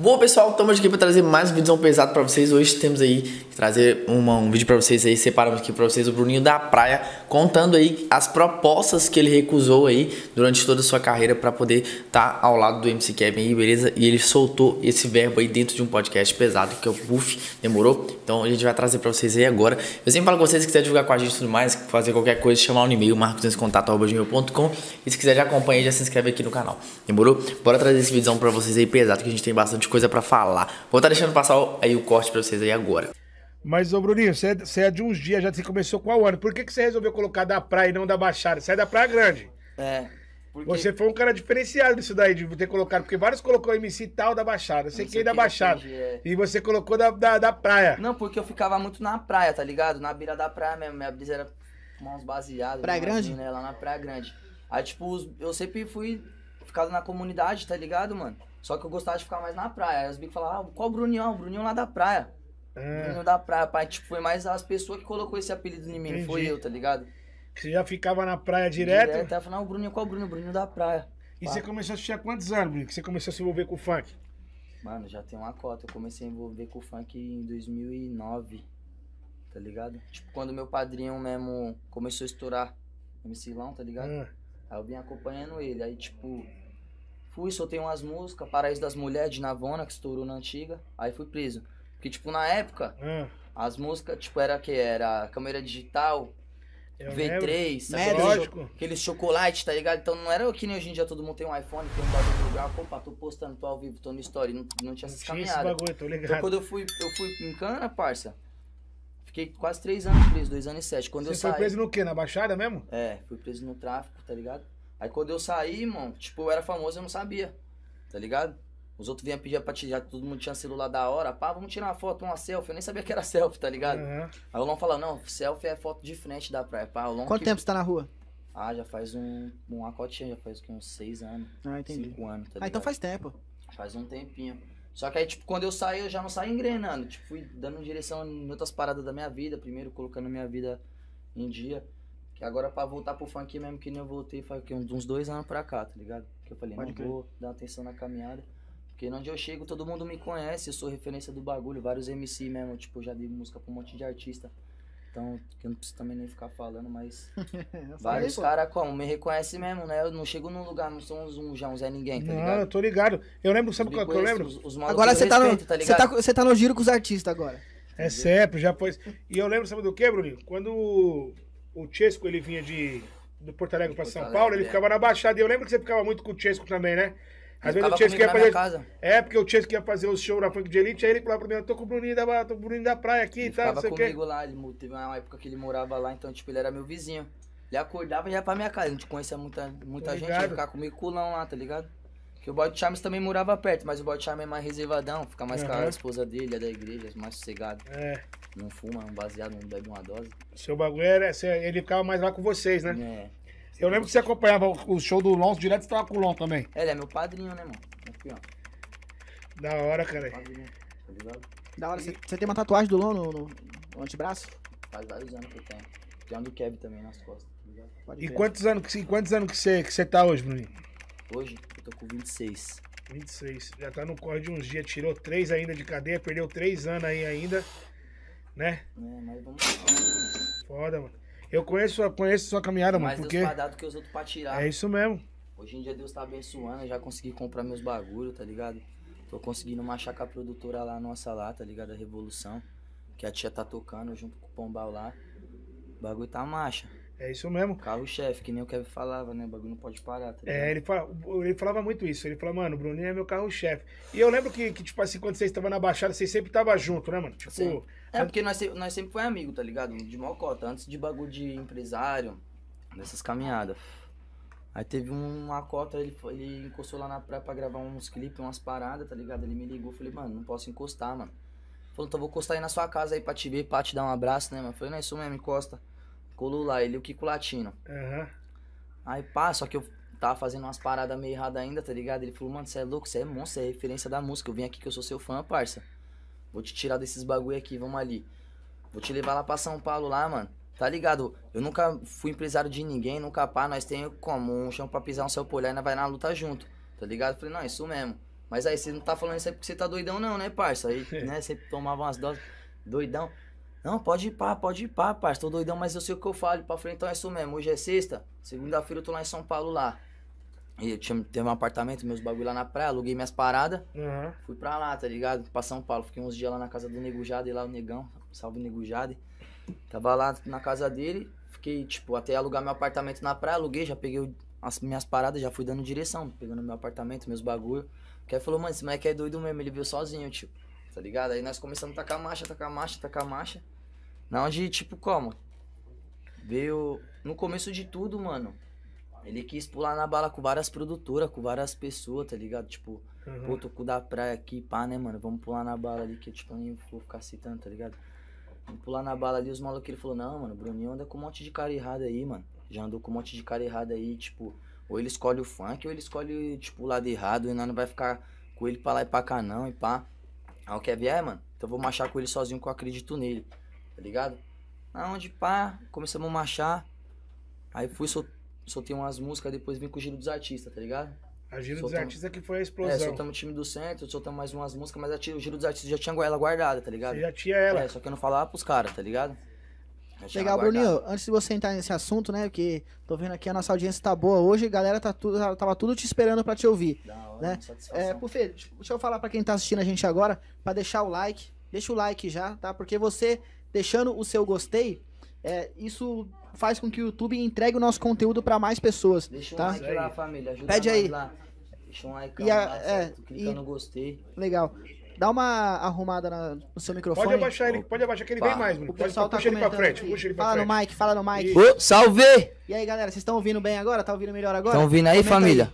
Boa pessoal, estamos aqui para trazer mais um vídeo pesado para vocês. Hoje temos aí trazer uma, um vídeo para vocês aí, separamos aqui para vocês o Bruninho da Praia contando aí as propostas que ele recusou aí durante toda a sua carreira para poder estar tá ao lado do MC Kevin aí, beleza? E ele soltou esse verbo aí dentro de um podcast pesado que é o Puff, demorou? Então a gente vai trazer para vocês aí agora. Eu sempre falo com vocês, se quiser divulgar com a gente tudo mais, fazer qualquer coisa, chamar um e-mail, marcoscontato.com e se quiser já acompanha, já se inscreve aqui no canal, demorou? Bora trazer esse vídeo para vocês aí pesado que a gente tem bastante coisa para falar. Vou estar tá deixando passar aí o corte para vocês aí agora. Mas, ô Bruninho, você é, você é de uns dias, já você começou qual ano? Por que, que você resolveu colocar da praia e não da Baixada? Você é da Praia Grande. É. Porque... Você foi um cara diferenciado nisso daí, de ter colocado, porque vários colocou MC tal da Baixada, sei quem da Baixada. Entendi, é. E você colocou da, da, da, praia. Não, porque eu ficava muito na praia, tá ligado? Na beira da praia mesmo. Minha brisa era tomar uns baseados. Praia Grande? Né? Lá na Praia Grande. Aí, tipo, eu sempre fui ficado na comunidade, tá ligado, mano? Só que eu gostava de ficar mais na praia. Aí os bicos falavam, ah, qual o Bruninho? O Bruninho lá da praia. É. da praia, pai. Tipo, foi mais as pessoas que colocou esse apelido em mim, Entendi. foi eu, tá ligado? Você já ficava na praia direto? Direto, eu falava, não, Bruno, qual o Bruno? Bruno da praia. E pá. você começou a assistir há quantos anos, Bruno, que você começou a se envolver com o funk? Mano, já tem uma cota. Eu comecei a envolver com o funk em 2009, tá ligado? Tipo, quando meu padrinho mesmo começou a estourar MC Lão, tá ligado? Ah. Aí eu vim acompanhando ele. Aí, tipo, fui, soltei umas músicas, Paraíso das Mulheres, de Navona, que estourou na antiga. Aí fui preso. Porque, tipo, na época, hum. as músicas, tipo, era que era câmera digital, eu V3, Lógico. aqueles chocolate, tá ligado? Então não era que nem hoje em dia todo mundo tem um iPhone, tem um bagulho lugar, opa, tô postando, tô ao vivo, tô no story, não, não tinha essas caminhadas. Então quando eu fui, eu fui em Cana, parça, fiquei quase três anos preso, dois anos e sete. Quando Você eu saí, foi preso no quê? Na Baixada mesmo? É, fui preso no tráfico, tá ligado? Aí quando eu saí, mano, tipo, eu era famoso, eu não sabia, tá ligado? Os outros vinham pedir pra tirar, todo mundo tinha celular da hora, pá, vamos tirar uma foto, uma selfie. Eu nem sabia que era selfie, tá ligado? Uhum. Aí o Long fala, não, selfie é foto de frente da praia, pá. O Lon Quanto que... tempo você tá na rua? Ah, já faz um, um acotinha, já faz uns seis anos. Ah, entendi. Cinco anos, tá ligado? Ah, então faz tempo. Faz um tempinho. Só que aí, tipo, quando eu saí, eu já não saí engrenando. Tipo, fui dando direção em outras paradas da minha vida. Primeiro colocando minha vida em dia. Que agora pra voltar pro funk mesmo, que nem eu voltei, faz uns dois anos pra cá, tá ligado? Que eu falei, Pode não crer. vou dar atenção na caminhada. Porque é onde eu chego, todo mundo me conhece, eu sou referência do bagulho, vários MC mesmo, tipo, já dei música pra um monte de artista. Então, que eu não preciso também nem ficar falando, mas. vários caras como? Me reconhece mesmo, né? Eu não chego num lugar, não sou um, já um Zé Ninguém, tá ligado? Não, eu tô ligado. Eu lembro, sabe o que, eu lembro? Os, os agora você tá, respeito, no, tá, tá, você tá no giro com os artistas agora. É sempre, já foi. E eu lembro, sabe do que, Bruninho? Quando o Chesco ele vinha de do Porto Alegre pra Porto São Paulo, ele é. ficava na Baixada. E eu lembro que você ficava muito com o Chesco também, né? Às vezes o Chesky queria fazer. Casa. É, porque o Chesky queria fazer o show na Funk de Elite, aí ele falava pra mim, eu tô com o Bruninho da, tô com o Bruninho da praia aqui e tal, não sei o quê. comigo lá, ele, teve uma época que ele morava lá, então, tipo, ele era meu vizinho. Ele acordava e ia pra minha casa, a gente conhecia muita, muita gente, ia ficar comigo culão lá, tá ligado? Porque o Boy Charms também morava perto, mas o Boy Charms é mais reservadão, fica mais uhum. com a esposa dele, é da igreja, mais sossegado. É. Não fuma, não baseado, não bebe uma dose. Seu bagulho era, é, é, ele ficava mais lá com vocês, né? É. Eu lembro que você acompanhava o show do Lon, direto você tava com o Lon também. É, ele é meu padrinho, né, mano? Aqui, ó. Da hora, cara. Padrinho, tá ligado? Da hora. Você tem uma tatuagem do Lon no, no, no antebraço? Faz vários anos que eu tenho. Tem um do Kevin também nas costas, tá Pode e quantos anos, quantos anos que você que tá hoje, Bruninho? Hoje eu tô com 26. 26. Já tá no corre de uns dias, tirou 3 ainda de cadeia, perdeu 3 anos aí ainda, né? É, mas vamos. Né, Foda, mano. Eu conheço, conheço sua caminhada, mano. Mais porque... Deus pra dar do que os outros pra tirar. É isso mesmo. Hoje em dia Deus tá abençoando, eu já consegui comprar meus bagulho, tá ligado? Tô conseguindo machar com a produtora lá nossa lá, tá ligado? A Revolução. Que a tia tá tocando junto com o Pombal lá. O bagulho tá marcha. É isso mesmo. Carro-chefe, que nem o Kevin falava, né? O bagulho não pode parar. Tá é, ele, fala, ele falava muito isso. Ele falava, mano, o Bruninho é meu carro-chefe. E eu lembro que, que, tipo assim, quando vocês estavam na Baixada, vocês sempre estavam junto, né, mano? Tipo. É, porque nós, nós sempre foi amigo, tá ligado? De mocota, antes de bagulho de empresário, dessas caminhadas. Aí teve uma cota, ele, ele encostou lá na praia pra gravar uns clipes, umas paradas, tá ligado? Ele me ligou, falei, mano, não posso encostar, mano. Falou, então vou encostar aí na sua casa aí pra te ver, pra te dar um abraço, né, mano? Falei, não é isso mesmo, encosta colou lá, ele e o Kiko Latino. Uhum. Aí pá, só que eu tava fazendo umas paradas meio erradas ainda, tá ligado? Ele falou, mano, você é louco, você é monstro, é referência da música. Eu vim aqui que eu sou seu fã, parça. Vou te tirar desses bagulho aqui, vamos ali. Vou te levar lá pra São Paulo lá, mano. Tá ligado? Eu nunca fui empresário de ninguém, nunca pá, nós temos como um chão pra pisar um céu polhar e nós vai na luta junto. Tá ligado? falei, não, é isso mesmo. Mas aí, você não tá falando isso aí porque você tá doidão não, né, parça? Aí, né, você tomava umas doses doidão. Não, pode ir pá, pode ir pá, parça. Tô doidão, mas eu sei o que eu falo. Pra frente, então é isso mesmo. Hoje é sexta, segunda-feira eu tô lá em São Paulo lá. E eu tinha, teve um apartamento, meus bagulho lá na praia, aluguei minhas paradas. Uhum. Fui pra lá, tá ligado? Pra São Paulo. Fiquei uns dias lá na casa do Nego Jade, lá o Negão. Salve o Nego Jade. Tava lá na casa dele. Fiquei, tipo, até alugar meu apartamento na praia, aluguei, já peguei as minhas paradas, já fui dando direção, pegando meu apartamento, meus bagulho. Que aí falou, mano, esse moleque é doido mesmo, ele veio sozinho, tipo, tá ligado? Aí nós começamos a tacar marcha, tacar marcha, tacar marcha. Não de tipo como? Veio no começo de tudo, mano. Ele quis pular na bala com várias produtoras, com várias pessoas, tá ligado? Tipo, uhum. pô, tô com da praia aqui, pá, né, mano? Vamos pular na bala ali, que tipo, eu nem vou ficar citando, tá ligado? Vamos pular na bala ali, os malucos, ele falou, não, mano, o Bruninho anda com um monte de cara errada aí, mano. Já andou com um monte de cara errada aí, tipo, ou ele escolhe o funk, ou ele escolhe, tipo, o lado errado, e nós não vai ficar com ele pra lá e pra cá, não, e pá. Aí o que é, mano, então eu vou machar com ele sozinho, que eu acredito nele tá ligado? Aonde pá, começamos a marchar. Aí fui, soltei umas músicas, depois vim com o Giro dos Artistas, tá ligado? A Giro soltamos, dos Artistas que foi a é, explosão. É, soltamos o time do centro, soltamos mais umas músicas, mas a, o Giro dos Artistas já tinha ela guardada, tá ligado? Você já tinha ela. É, só que eu não falava pros caras, tá ligado? Legal, Bruninho, antes de você entrar nesse assunto, né? Porque tô vendo aqui a nossa audiência tá boa hoje, galera tá tudo, tava tudo te esperando para te ouvir. Da hora, né? É, por fim, deixa eu falar para quem tá assistindo a gente agora, para deixar o like. Deixa o like já, tá? Porque você deixando o seu gostei, é, isso faz com que o YouTube entregue o nosso conteúdo para mais pessoas. Deixa tá? um like lá, família. Ajuda Pede aí. Lá. Deixa um like e a, é, clica e... no gostei. Legal. Dá uma arrumada na, no seu microfone. Pode abaixar ele, pode abaixar que ele vem mais, mano. O pessoal pode, tá puxa ele pra frente, aqui. puxa ele pra fala frente. Fala no mic, fala no mic. salve! E aí, galera, vocês estão ouvindo bem agora? Tá ouvindo melhor agora? Estão ouvindo aí, Comenta família?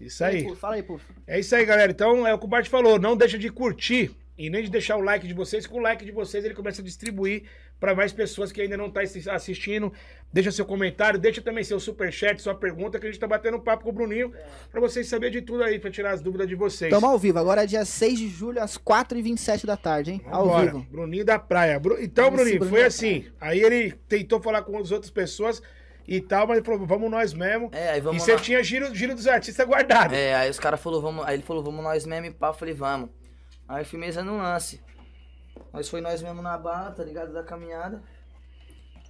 Aí. Isso aí. aí fala aí, Puf. É isso aí, galera. Então, é o que o Bart falou, não deixa de curtir e nem de deixar o like de vocês, com o like de vocês ele começa a distribuir para mais pessoas que ainda não estão tá assistindo. Deixa seu comentário, deixa também seu super chat, sua pergunta, que a gente está batendo um papo com o Bruninho é. para vocês saberem de tudo aí, para tirar as dúvidas de vocês. Tamo ao vivo, agora é dia 6 de julho, às 4h27 da tarde, hein? Vamos ao embora. vivo. Bruninho da Praia. Então, Bruninho, Bruninho, foi assim. Aí ele tentou falar com as outras pessoas e tal, mas ele falou, vamos nós mesmo. É, e você tinha giro, giro dos artistas guardado. É, aí os caras falou, vamos. Aí ele falou, vamos nós mesmo e pá, eu falei, vamos. Aí firmeza no lance. Nós foi nós mesmo na bala, tá ligado? Da caminhada.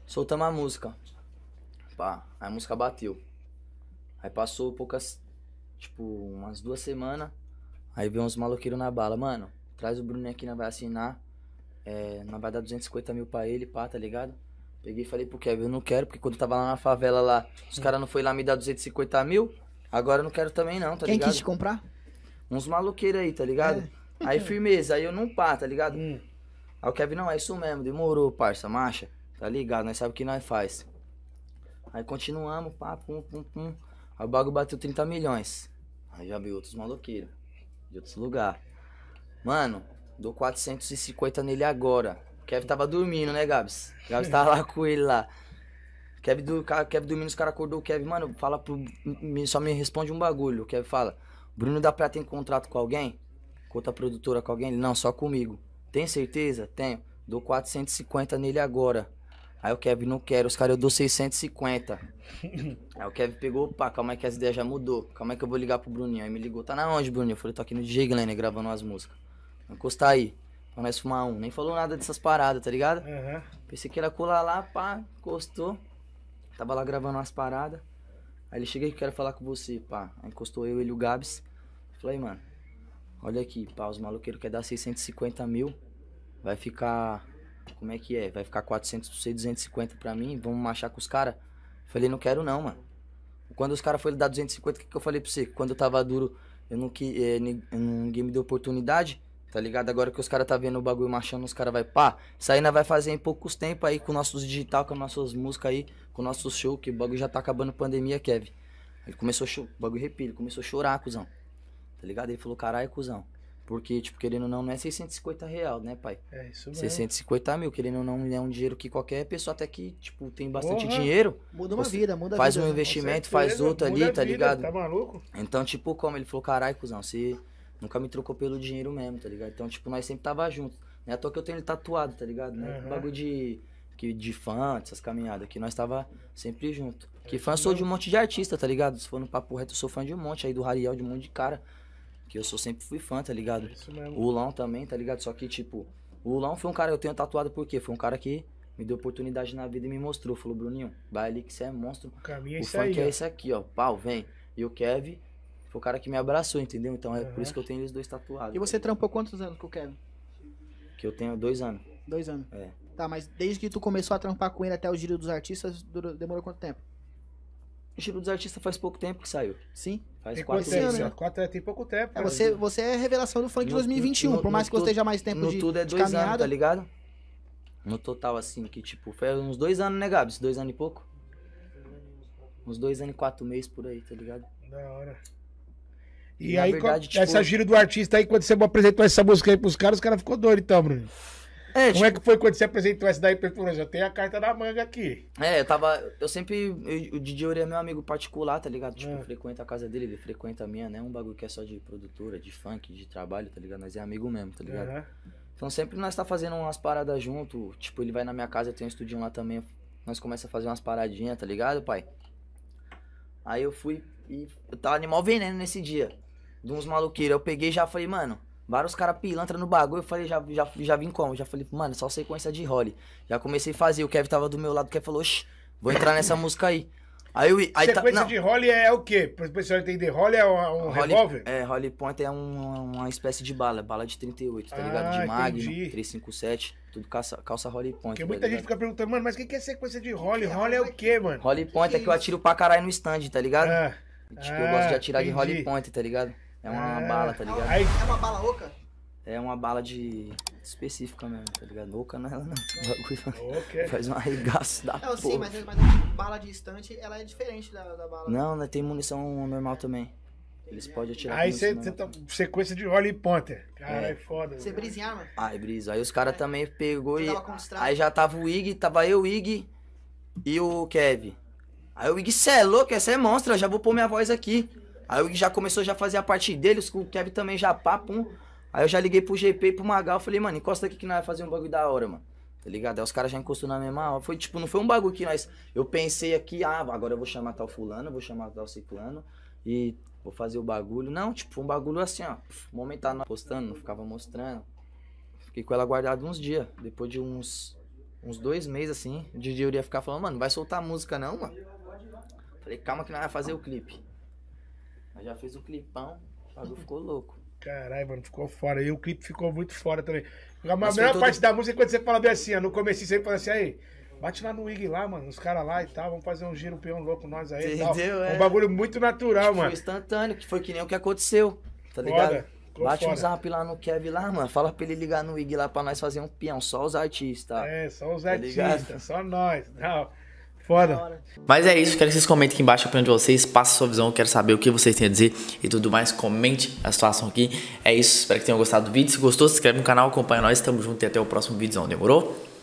Soltamos a música. Pá, aí a música bateu. Aí passou poucas. Tipo, umas duas semanas. Aí veio uns maloqueiros na bala. Mano, traz o Bruno aqui, nós vai assinar. É, nós vai dar 250 mil pra ele, pá, tá ligado? Peguei e falei pro Kevin, eu não quero, porque quando eu tava lá na favela lá, os caras não foi lá me dar 250 mil. Agora eu não quero também não, tá Quem ligado? Quem quis te comprar? Uns maloqueiros aí, tá ligado? É. Aí firmeza, aí eu não pá, tá ligado? Hum. Aí o Kevin, não, é isso mesmo, demorou, parça, marcha, tá ligado? Nós sabemos o que nós faz. Aí continuamos, pá, pum, pum, pum. Aí o bagulho bateu 30 milhões. Aí já viu outros maloqueiros, de outros lugares. Mano, dou 450 nele agora. O Kevin tava dormindo, né, Gabs? O Gabs tava lá com ele lá. O Kevin, do, Kevin dormindo, os caras acordou o Kevin, mano, fala pro. Só me responde um bagulho. O Kevin fala, Bruno da Prata tem contrato com alguém? com outra produtora, com alguém? Ele, não, só comigo. Tem certeza? Tenho. Dou 450 nele agora. Aí o Kevin, não quero. Os caras, eu dou 650. Aí o Kevin pegou, opa, calma aí que as ideias já mudou. Calma aí que eu vou ligar pro Bruninho. Aí me ligou, tá na onde, Bruninho? Eu falei, tô aqui no DJ Glenn gravando umas músicas. Encostar aí, pra nós fumar um. Nem falou nada dessas paradas, tá ligado? Uhum. Pensei que era colar lá, pá, encostou. Tava lá gravando umas paradas. Aí ele chega e quero falar com você, pá. Aí encostou eu, ele e o Gabs. Falei, mano, Olha aqui, pá, os maloqueiros quer dar 650 mil. Vai ficar. Como é que é? Vai ficar 400 pra você, 250 pra mim. Vamos marchar com os caras? Falei, não quero não, mano. Quando os caras foram dar 250, o que, que eu falei pra você? Quando eu tava duro, eu não que é, ninguém me deu oportunidade, tá ligado? Agora que os caras tá vendo o bagulho marchando, os caras vai pá. Isso aí ainda vai fazer em poucos tempos aí com nossos digital, com nossas músicas aí, com nossos show, que o bagulho já tá acabando pandemia, Kevin. Ele começou a chorar, bagulho repito, começou a chorar, cuzão tá ligado? Ele falou, caralho, cuzão. Porque, tipo, querendo ou não, não é 650 real, né, pai? É isso mesmo. 650 mil, querendo ou não, é um dinheiro que qualquer pessoa até que, tipo, tem bastante Porra, dinheiro. Muda uma vida, muda faz a vida. Né? Faz um investimento, faz outro ali, tá vida, ligado? Tá maluco? Então, tipo, como? Ele falou, caralho, cuzão, você nunca me trocou pelo dinheiro mesmo, tá ligado? Então, tipo, nós sempre tava junto. Não é à toa que eu tenho ele tatuado, tá ligado? Uhum. Né? Bagulho de, que, de fã, essas caminhadas, que nós tava sempre junto. Que é, fã sou de um monte de artista, tá ligado? Se for no papo reto, eu sou fã de um monte aí, do Rariel, de um monte de cara. Que eu sou sempre fui fã, tá ligado? É isso mesmo. O Ulão também, tá ligado? Só que, tipo, o Ulão foi um cara, eu tenho tatuado porque foi um cara que me deu oportunidade na vida e me mostrou. Falou, Bruninho, vai ali que você é monstro. O caminho é o funk é esse aqui, ó. Pau, vem. E o Kevin foi o cara que me abraçou, entendeu? Então é uhum. por isso que eu uhum. tenho eles dois tatuados. E tá você trampou quantos anos com o Kevin? Que eu tenho dois anos. Dois anos? É. Tá, mas desde que tu começou a trampar com ele até o giro dos artistas, demorou quanto tempo? Giro dos Artistas faz pouco tempo que saiu. Sim. Faz tem quatro anos. Né? né? Quatro, é, tem pouco tempo. É, você, você é revelação do funk de 2021, no, por mais que você esteja mais tempo no de, tudo é dois caminhada. Anos, tá ligado? No total, assim, que tipo, foi uns dois anos, né, Gabs? Dois anos e pouco? Uns dois anos e quatro meses por aí, tá ligado? Da hora. E, e aí, verdade, tipo, essa giro do artista aí, quando você apresentou essa música aí pros caras, os caras ficou doido então, Bruno. É, Como é tipo... é que foi quando você apresentou essa daí pra Eu tenho a carta da manga aqui. É, eu tava. Eu sempre. Eu, o Didi Ori é meu amigo particular, tá ligado? Tipo, é. frequenta a casa dele, ele frequenta a minha, né? É um bagulho que é só de produtora, de funk, de trabalho, tá ligado? Nós é amigo mesmo, tá ligado? É. Então sempre nós tá fazendo umas paradas junto. Tipo, ele vai na minha casa, eu tenho um estudinho lá também. Nós começa a fazer umas paradinhas, tá ligado, pai? Aí eu fui e eu tava animal veneno nesse dia. De uns maluqueiros. Eu peguei e já falei, mano, Vários caras pilantra no bagulho, eu falei, já, já, já vim como? Já falei, mano, só sequência de role. Já comecei a fazer, o Kevin tava do meu lado, o Kevin falou, oxi, vou entrar nessa música aí. Aí eu, aí tá, Sequência tá, de role é o quê? Para o pessoal entender, role é um, um revólver? É, role point é um, uma espécie de bala, bala de 38, tá ah, ligado? De Magnum, entendi. 357, tudo calça, calça role point. Porque tá muita tá gente fica perguntando, mano, mas o que, que é sequência de role? É role é o quê, mano? Role point que é, que, é que eu atiro pra caralho no stand, tá ligado? É. tipo, ah, eu gosto de ah, atirar entendi. de role point, tá ligado? É uma é... bala, tá ligado? Aí... É uma bala oca? É uma bala de. específica mesmo, tá ligado? Oca não é ela não. O bagulho okay. faz um arregaço da não, porra. Não, sim, mas, mas a bala de instante, ela é diferente da, da bala. Não, né, tem munição normal também. Eles podem atirar. Aí você tá sequência de Holly Potter. É. Caralho, é. foda. Você brisinhar, mano? Aí ah, brisa. Aí os caras é. também pegou e. Aí já tava o Ig, tava eu, o Ig e o Kev. Aí o Ig, cê é louco, essa é monstra, já vou pôr minha voz aqui. Aí o já começou já a fazer a parte dele, o Kevin também já papo. Aí eu já liguei pro GP e pro Magal, falei, mano, encosta aqui que nós vai fazer um bagulho da hora, mano. Tá ligado? Aí os caras já encostou na mesma hora. Foi tipo, não foi um bagulho que nós. Eu pensei aqui, ah, agora eu vou chamar tal fulano, vou chamar tal ciclano e vou fazer o bagulho. Não, tipo, um bagulho assim, ó. Momento nós postando, não ficava mostrando. Fiquei com ela guardada uns dias. Depois de uns. Uns dois meses assim, o DJ ia ficar falando, mano, vai soltar música não, mano. Falei, calma que nós vai fazer o clipe já fez o clipão, o bagulho ficou louco. Caralho, mano, ficou fora. E o clipe ficou muito fora também. A Mas melhor todo... parte da música é quando você fala bem assim, ó, no começo você fala assim, aí, bate lá no ig lá, mano, os caras lá e tal, vamos fazer um giro peão louco nós aí Entendeu? É. Um bagulho muito natural, mano. Foi instantâneo, que foi que nem o que aconteceu, tá ligado? Foda. Bate um zap lá no Kev lá, mano. Fala pra ele ligar no IG lá pra nós fazer um peão. Só os artistas. Tá? É, só os tá artistas, só nós. Não. Foda. Mas é isso, quero que vocês comentem aqui embaixo a opinião de vocês, a sua visão, quero saber o que vocês têm a dizer e tudo mais. Comente a situação aqui. É isso, espero que tenham gostado do vídeo. Se gostou, se inscreve no canal, acompanha nós, tamo junto e até o próximo vídeo, demorou?